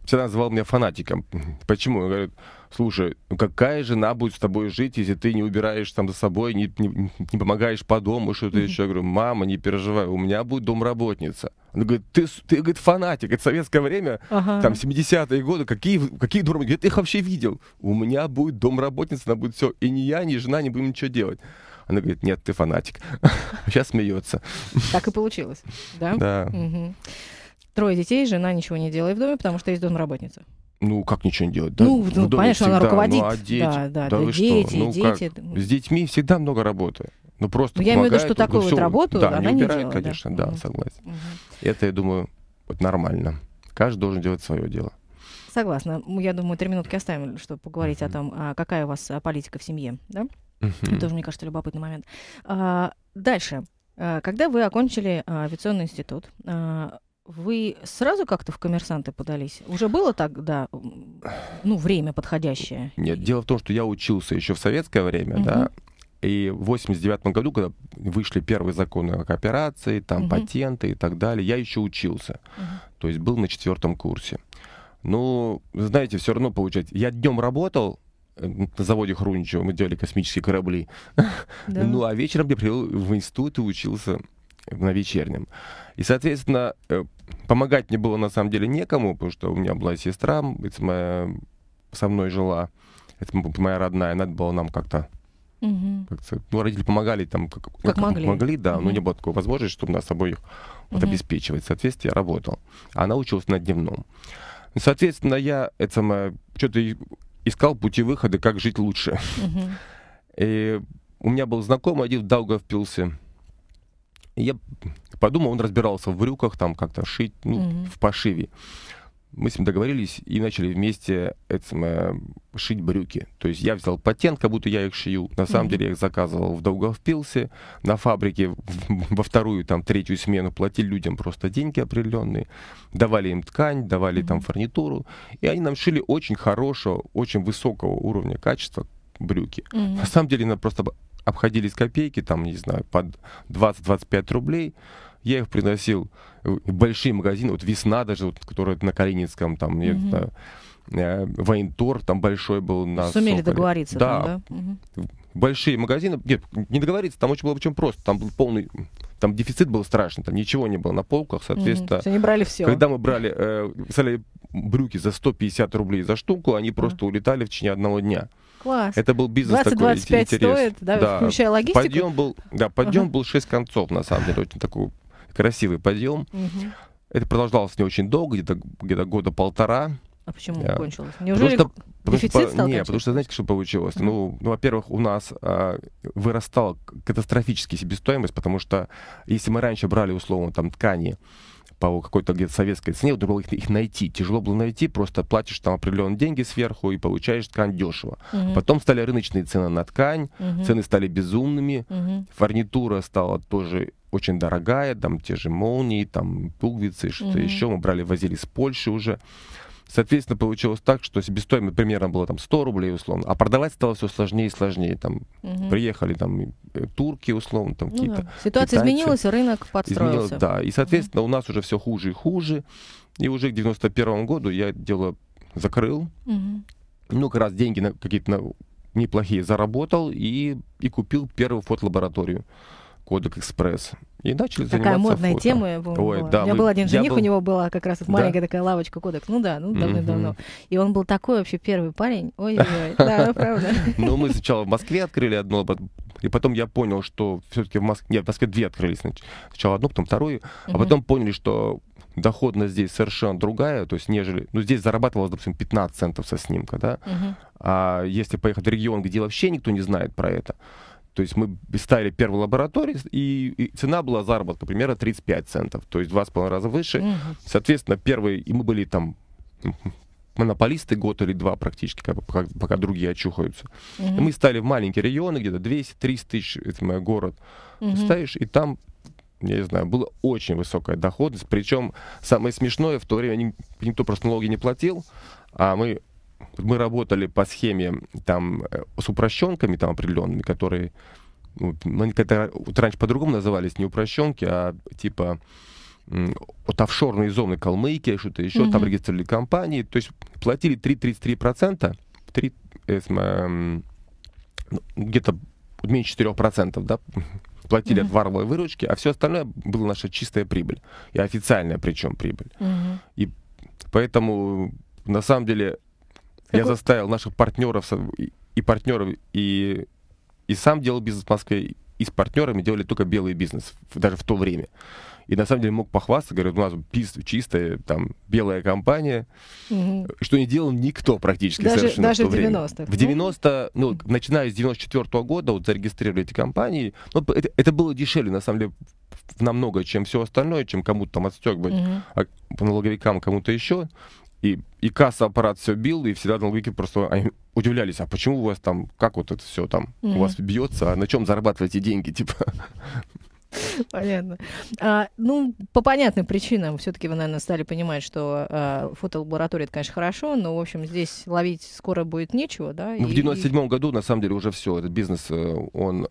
всегда называл меня фанатиком. Почему? Он говорит, слушай, ну какая жена будет с тобой жить, если ты не убираешь там за собой, не, не, не помогаешь по дому, что-то mm-hmm. еще. Я говорю, мама, не переживай, у меня будет домработница. он говорит, ты, ты говорит, фанатик, это советское время, ага. там 70-е годы, какие, какие дуры, где ты их вообще видел? У меня будет домработница, она будет все, и ни я, ни жена не будем ничего делать. Она говорит, нет, ты фанатик. Сейчас смеется. Так и получилось, да? Да. Угу. Трое детей, жена ничего не делает в доме, потому что есть домработница. Ну, как ничего не делать? Да? Ну, ну понятно, что она ну, руководит. Ну, а дети? Да, да, да, да дети, Ну, дети. Как? С детьми всегда много работы. Ну, просто ну, я имею в виду, что такую ну, вот работу да, она не, убирает, не делала. конечно, да, да угу. согласен. Угу. Это, я думаю, вот нормально. Каждый должен делать свое дело. Согласна. Я думаю, три минутки оставим, чтобы поговорить угу. о том, а, какая у вас а, политика в семье, да? Угу. Это тоже, мне кажется, любопытный момент. А, дальше. А, когда вы окончили авиационный институт, вы сразу как-то в коммерсанты подались? Уже было тогда, ну, время подходящее? Нет, дело в том, что я учился еще в советское время, угу. да, и в 89 году, когда вышли первые законы о кооперации, там угу. патенты и так далее, я еще учился. Угу. То есть был на четвертом курсе. Ну, знаете, все равно получать. Я днем работал, э, на заводе Хруничева мы делали космические корабли. Да. Ну, а вечером я приехал в институт и учился на вечернем. И, соответственно, э, помогать мне было на самом деле некому, потому что у меня была сестра, это моя, со мной жила, это моя родная, надо было нам как-то Угу. Как-то, ну, родители помогали там, как, ну, как, как могли. могли, да, угу. но не было такой возможности, чтобы нас собой вот, угу. обеспечивать. Соответственно, я работал. А она училась на дневном. Соответственно, я это самое, что-то искал пути выхода, как жить лучше. Угу. И у меня был знакомый один в Даугавпилсе, я подумал, он разбирался в брюках, там как-то шить, ну, mm-hmm. в пошиве. Мы с ним договорились и начали вместе это самое, шить брюки. То есть я взял патент, как будто я их шью. На самом mm-hmm. деле я их заказывал в Даугавпилсе, на фабрике во вторую, там, третью смену платили людям просто деньги определенные, давали им ткань, давали mm-hmm. там фурнитуру. И они нам шили очень хорошего, очень высокого уровня качества брюки. Mm-hmm. На самом деле она просто обходились копейки, там, не знаю, под 20-25 рублей. Я их приносил в большие магазины, вот весна даже, вот, которая на Калининском, там, mm-hmm. это, э, воентор там большой был. На Сумели Соколе. договориться да. Там, да? Угу. Большие магазины, нет, не договориться, там очень было очень просто, там был полный, там дефицит был страшный, там ничего не было на полках, соответственно. Угу. Все, они брали все. Когда мы брали, э, брюки за 150 рублей за штуку, они просто угу. улетали в течение одного дня. Класс. Это был бизнес 20, такой 25 интерес. стоит, да, да, включая логистику. Подъем был, да, подъем ага. был 6 концов, на самом деле, очень такой красивый подъем. Угу. Это продолжалось не очень долго, где-то где то года полтора. А почему yeah. кончилось? Неужели потому что, дефицит потому, стал? Нет, потому что, знаете, что получилось? Ну, ну во-первых, у нас а, вырастала катастрофически себестоимость, потому что если мы раньше брали, условно, там, ткани, по какой-то где-то советской цене, вот было их, их найти. Тяжело было найти, просто платишь там определенные деньги сверху и получаешь ткань дешево. Угу. Потом стали рыночные цены на ткань, угу. цены стали безумными, угу. фурнитура стала тоже очень дорогая, там те же молнии, там пуговицы, что-то угу. еще. Мы брали, возили с Польши уже. Соответственно, получилось так, что себестоимость примерно было там 100 рублей условно, а продавать стало все сложнее и сложнее. Там угу. приехали там э, турки условно, там ну, какие-то. Да. Ситуация китайцы. изменилась, рынок подстроился. Изменилось, да, и соответственно угу. у нас уже все хуже и хуже. И уже к 91 году я дело закрыл. Угу. Ну, как раз деньги на какие-то неплохие заработал и, и купил первую фотолабораторию. Кодек Экспресс. И начали такая заниматься модная фото. тема была. Ой, Да, у меня мы, был один жених, был... у него была как раз вот маленькая да. такая лавочка кодекс. Ну да, ну давно-давно. Mm-hmm. И он был такой вообще первый парень. Ой-ой-ой, да, правда. Ну, мы сначала в Москве открыли одно, и потом я понял, что все-таки в Москве... Нет, в Москве две открылись. Сначала одну, потом вторую. А потом поняли, что доходность здесь совершенно другая, то есть нежели, ну здесь зарабатывалось, допустим, 15 центов со снимка, да, uh-huh. а если поехать в регион, где вообще никто не знает про это, то есть мы ставили первую лабораторию, и, и цена была заработка примерно 35 центов, то есть в два с половиной раза выше. Угу. Соответственно, первые, и мы были там монополисты год или два практически, как, пока, пока другие очухаются. Mm-hmm. Мы стали в маленькие регионы, где-то 200-300 тысяч, это мой город, mm-hmm. ставишь, и там, я не знаю, была очень высокая доходность. Причем самое смешное, в то время никто просто налоги не платил, а мы мы работали по схеме там э, с упрощенками там определенными, которые ну, это, раньше по-другому назывались не упрощенки, а типа от офшорной зоны Калмыкии, что-то еще, mm-hmm. там регистрировали компании, то есть платили 3,33%, 3, э, ну, где-то меньше 4%, да, платили mm-hmm. от варовой выручки, а все остальное была наша чистая прибыль, и официальная причем прибыль. Mm-hmm. И поэтому на самом деле я заставил наших партнеров и партнеров, и, и сам делал бизнес в Москве, и с партнерами делали только белый бизнес, даже в то время. И на самом деле мог похвастаться, говорю, у «Ну, а нас чистая, там, белая компания, угу. что не делал никто практически даже, совершенно даже в то 90 время. В 90 ну, ну начиная с 94 -го года, вот зарегистрировали эти компании, ну, это, это было дешевле, на самом деле, намного, чем все остальное, чем кому-то там отстегивать угу. а, по налоговикам, кому-то еще и, и касса-аппарат все бил, и всегда налоговики просто они удивлялись, а почему у вас там, как вот это все там, mm-hmm. у вас бьется, а на чем зарабатываете деньги, типа. Понятно. А, ну, по понятным причинам, все-таки вы, наверное, стали понимать, что а, фотолаборатория, это, конечно, хорошо, но, в общем, здесь ловить скоро будет нечего, да? Ну, и... в 97 году, на самом деле, уже все, этот бизнес, э, он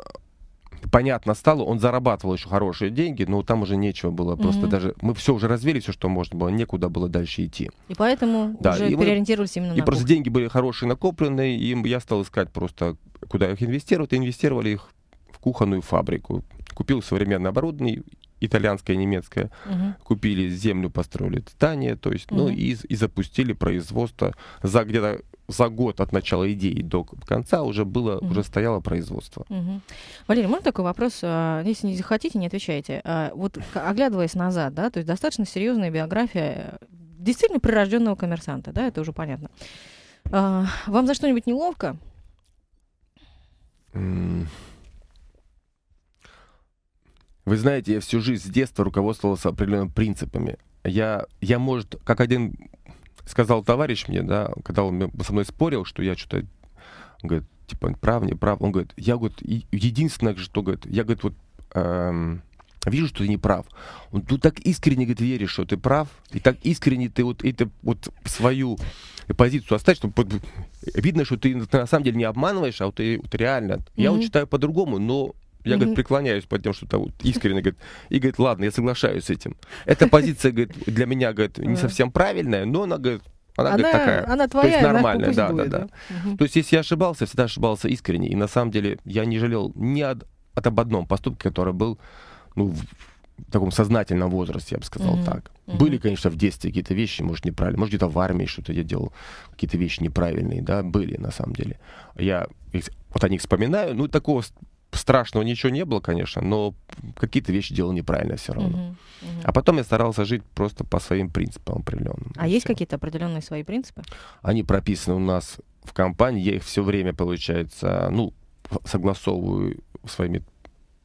понятно стало, он зарабатывал еще хорошие деньги, но там уже нечего было. Mm-hmm. Просто даже мы все уже развели, все, что можно было, некуда было дальше идти. И поэтому да, уже и переориентировались мы, именно на И просто деньги были хорошие, накопленные, и я стал искать просто, куда их инвестировать. И инвестировали их в кухонную фабрику. Купил современное оборудование, итальянское, немецкое. uh Купили землю, построили здание, то есть, uh ну и, и запустили производство за где-то за год от начала идеи до конца уже было, угу. уже стояло производство. Угу. Валерий, можно такой вопрос? А, если не захотите, не отвечайте. А, вот оглядываясь назад, да, то есть достаточно серьезная биография э, действительно прирожденного коммерсанта, да, это уже понятно. А, вам за что-нибудь неловко? Вы знаете, я всю жизнь с детства руководствовался определенными принципами. Я, я, может, как один сказал товарищ мне, да, когда он со мной спорил, что я что-то, говорит, типа, прав, не прав. Он говорит, я, вот единственное, что, говорит, я, говорит, вот, эм, вижу, что ты не прав. Он, тут так искренне, говорит, веришь, что ты прав, и так искренне ты вот, это, вот свою позицию оставить, чтобы видно, что ты на самом деле не обманываешь, а вот ты вот реально. Mm-hmm. Я вот читаю по-другому, но я, mm говорит, преклоняюсь под тем, что вот искренне, говорит, и говорит, ладно, я соглашаюсь с этим. Эта позиция, говорит, для меня, говорит, не совсем правильная, но она, говорит, она, она говорит, такая. Она твоя, То есть нормальная, да, будет, да, да, да. Угу. То есть если я ошибался, я всегда ошибался искренне. И на самом деле я не жалел ни от, от об одном поступке, который был, ну, в, в таком сознательном возрасте, я бы сказал угу. так. Угу. Были, конечно, в детстве какие-то вещи, может, неправильные. Может, где-то в армии что-то я делал, какие-то вещи неправильные, да, были на самом деле. Я вот о них вспоминаю, ну, такого страшного ничего не было, конечно, но какие-то вещи делал неправильно все равно. Uh-huh, uh-huh. А потом я старался жить просто по своим принципам определенным. А есть какие-то определенные свои принципы? Они прописаны у нас в компании, я их все время, получается, ну, согласовываю своими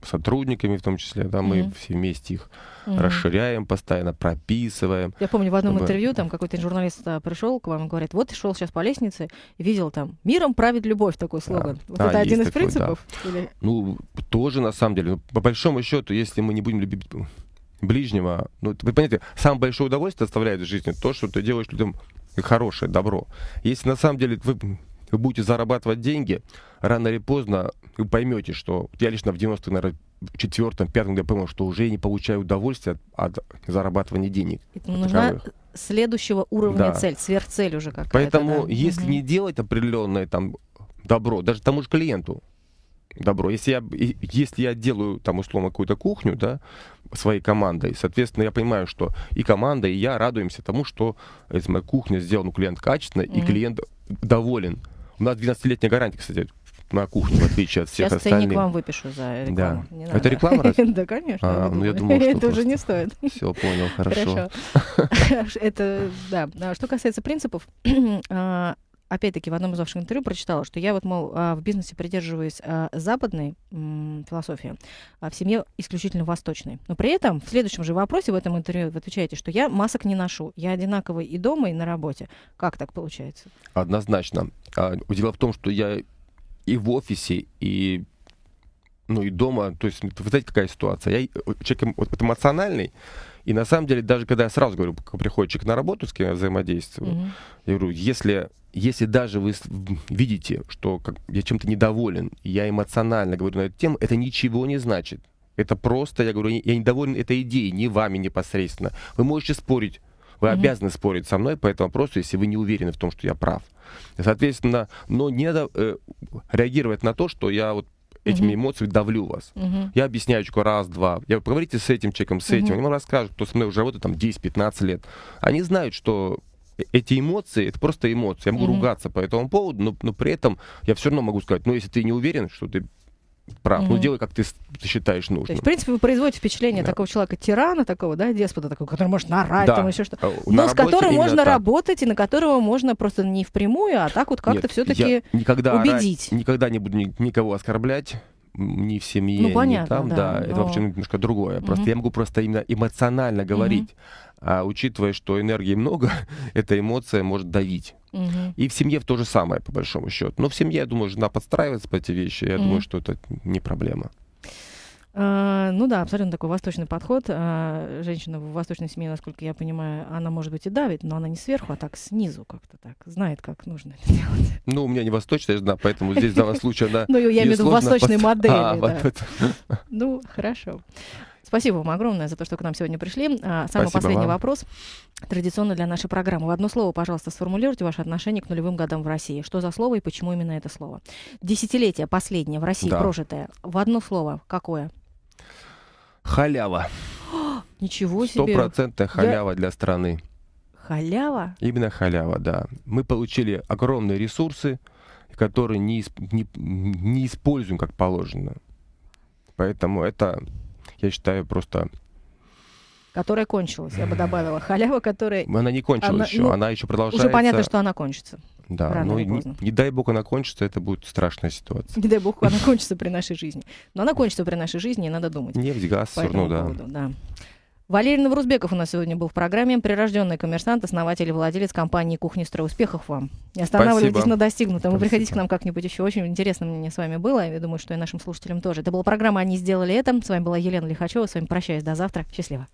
сотрудниками в том числе, да, мы mm-hmm. все вместе их mm-hmm. расширяем постоянно, прописываем. Я помню, в одном чтобы... интервью там какой-то журналист э, пришел к вам и говорит, вот шел сейчас по лестнице видел там «Миром правит любовь» такой слоган. Да, вот да, это один из такой, принципов? Да. Или... Ну, тоже на самом деле. Ну, по большому счету, если мы не будем любить ближнего, ну, вы понимаете, самое большое удовольствие оставляет в жизни то, что ты делаешь людям хорошее, добро. Если на самом деле вы вы будете зарабатывать деньги, рано или поздно вы поймете, что я лично в 90-х, в четвертом, пятом я понял, что уже не получаю удовольствия от, от зарабатывания денег. Это нужна таковых. следующего уровня да. цель, сверхцель уже какая-то. Поэтому да? если угу. не делать определенное там добро, даже тому же клиенту добро, если я, если я делаю там условно какую-то кухню, да, своей командой, соответственно, я понимаю, что и команда, и я радуемся тому, что из э, моей кухни сделана клиент качественно, угу. и клиент доволен у нас 12-летняя гарантия, кстати, на кухню, в отличие от всех Сейчас остальных. Сейчас ценник вам выпишу за рекламу. Да. Не это надо. реклама раз? Да, конечно. А, ну, я думал, что это просто... уже не стоит. Все, понял, хорошо. Хорошо. Это, да. А что касается принципов, а, опять-таки, в одном из ваших интервью прочитала, что я вот, мол, а, в бизнесе придерживаюсь а, западной философии, а в семье исключительно восточной. Но при этом в следующем же вопросе в этом интервью вы отвечаете, что я масок не ношу, я одинаковый и дома, и на работе. Как так получается? Однозначно. А, дело в том, что я и в офисе, и ну и дома, то есть вы знаете, какая ситуация. Я э, человек эм, вот, эмоциональный, и на самом деле, даже когда я сразу говорю, приходит человек на работу, с кем я взаимодействую, mm-hmm. я говорю, если если даже вы видите, что как, я чем-то недоволен, я эмоционально говорю на эту тему, это ничего не значит. Это просто, я говорю, я недоволен этой идеей, не вами непосредственно. Вы можете спорить, вы mm обязаны спорить со мной, по этому вопросу, если вы не уверены в том, что я прав. Соответственно, но не надо э, реагировать на то, что я вот этими mm эмоциями давлю вас. mm Я объясняю человеку раз, два. Я говорю, поговорите с этим человеком, с mm-hmm. этим. Они вам расскажут, кто со мной уже работает там 10-15 лет. Они знают, что эти эмоции, это просто эмоции. Я могу mm-hmm. ругаться по этому поводу, но, но при этом я все равно могу сказать, ну, если ты не уверен, что ты прав. Mm-hmm. Ну, делай, как ты, считаешь нужным. То есть, в принципе, вы производите впечатление да. такого человека, тирана такого, да, деспота такого, который может нарать, да. там еще что-то. Э, на но с которым можно так. работать и на которого можно просто не впрямую, а так вот как-то все-таки убедить. Орать, никогда не буду никого оскорблять не в семье, ну, понятно, не там, да, да но... это вообще немножко другое. Угу. Просто я могу просто именно эмоционально говорить, угу. а учитывая, что энергии много, эта эмоция может давить. Угу. И в семье в то же самое, по большому счету. Но в семье, я думаю, жена подстраивается по эти вещи. Я угу. думаю, что это не проблема. А, ну да, абсолютно такой восточный подход. А, женщина в восточной семье, насколько я понимаю, она может быть и давит, но она не сверху, а так снизу как-то так знает, как нужно это делать. Ну, у меня не восточная жена, поэтому здесь в вас случае она... Ну, я имею в виду восточной модели. А, ну, хорошо. Спасибо вам огромное за то, что к нам сегодня пришли. А, самый Спасибо последний вам. вопрос традиционно для нашей программы. В одно слово, пожалуйста, сформулируйте ваше отношение к нулевым годам в России. Что за слово и почему именно это слово? Десятилетие последнее в России да. прожитое. В одно слово какое? Халява. Ничего себе. Стопроцентная халява Я... для страны. Халява? Именно халява, да. Мы получили огромные ресурсы, которые не, не, не используем как положено. Поэтому это, я считаю, просто... Которая кончилась, я бы добавила. Халява, которая... Она не кончилась она, еще, ну, она еще продолжается. Уже понятно, что она кончится. Да, Рано но ну не, не дай бог она кончится, это будет страшная ситуация. Не дай бог она кончится при нашей жизни. Но она кончится при нашей жизни, и надо думать. Нефть, газ, все да. Поводу, да. Валерий Новрузбеков у нас сегодня был в программе. Прирожденный коммерсант, основатель и владелец компании «Кухни строй». Успехов вам. Не останавливайтесь Спасибо. на достигнутом. Вы приходите к нам как-нибудь еще. Очень интересно мне с вами было. Я думаю, что и нашим слушателям тоже. Это была программа «Они сделали это». С вами была Елена Лихачева. С вами прощаюсь. До завтра. Счастливо.